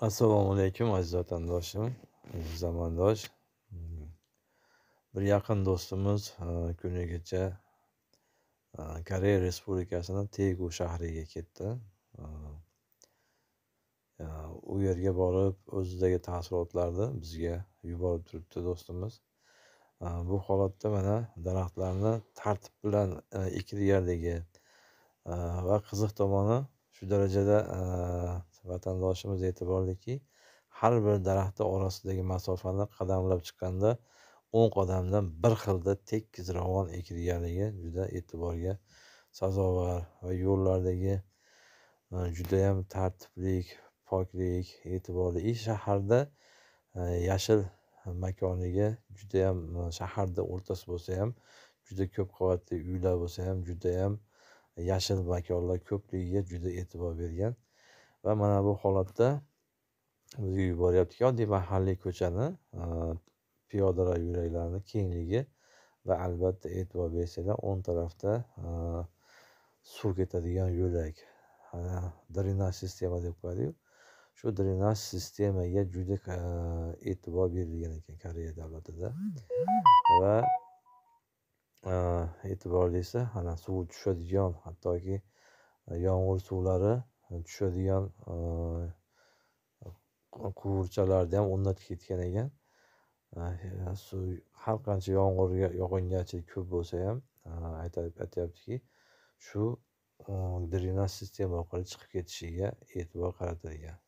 assalomu alaykum aziz vatandoshim aziz zamondosh hmm. bir yaqin do'stimiz e, kunigacha e, koreya respublikasini tegu shahriga ketdi e, u yerga borib o'zidagi taassurotlarni bizga yuborib turibdi do'stimiz bu holatda mana daraxtlarni tartib bilan ekilganligi va qiziq tomoni shu darajada vatandoshimiz e'tiborliki har bir daraxtni orasidagi masofani qadamlab chiqqanda o'n qadamdan bir xilda tekis ravon ekilganligi juda e'tiborga sazovor va yo'llardagi e, judayam tartiblik poklik e'tiborli shaharda e, yashil makoniga judayam e, shaharni o'rtasi bo'lsa ham juda ko'p qavatli uylar bo'lsa ham judayam yashil makonlar ko'pligiga juda e'tibor bergan va mana bu holatda bizga yuboryaptiki oddiy mahalliy ko'chani e, piyodalar yo'laklarini kengligi va albatta e'tibor bersanglar o'ng tarafda e, suv ketadigan yo'lak drenaj sistema deb qo'yadiyu shu drenaj sistemaga juda e, e'tibor berilgan ekan koreya davlatida va e'tiborlisi ana suv tushadigan hattoki yomg'ir suvlari tushadigan quvurchalarni ham o'rnatib ketgan ekan suv har qancha yomg'ir yog'ingarchilik ko'p bo'lsa ham aytyaptiki shu drenaj sistema orqali chiqib ketishiga e'tibor qaratilgan